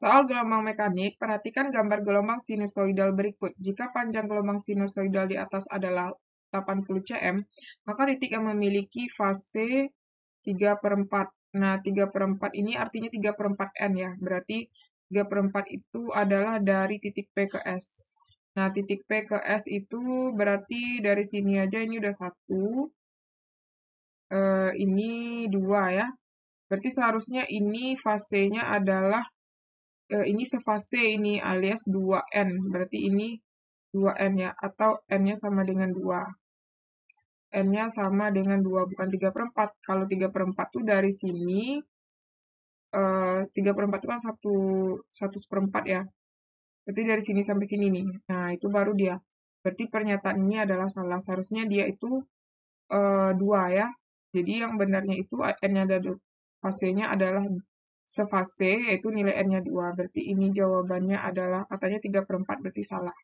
Soal gelombang mekanik, perhatikan gambar gelombang sinusoidal berikut. Jika panjang gelombang sinusoidal di atas adalah 80 cm, maka titik yang memiliki fase 3 per 4. Nah, 3 per 4 ini artinya 3 per 4 N ya, berarti 3 per 4 itu adalah dari titik P ke S. Nah, titik P ke S itu berarti dari sini aja ini udah 1, Uh, eh, ini dua ya. Berarti seharusnya ini fasenya adalah Eh, ini sefase ini alias 2N. Berarti ini 2N ya, atau N-nya sama dengan 2. N-nya sama dengan 2, bukan 3 per 4. Kalau 3 per 4 itu dari sini, uh, eh, 3 per 4 itu kan 1, 1 per 4 ya. Berarti dari sini sampai sini nih. Nah, itu baru dia. Berarti pernyataan ini adalah salah. Seharusnya dia itu uh, eh, 2 ya. Jadi yang benarnya itu N-nya ada fasenya adalah sefase, yaitu nilai N-nya 2. Berarti ini jawabannya adalah, katanya 3 per 4, berarti salah.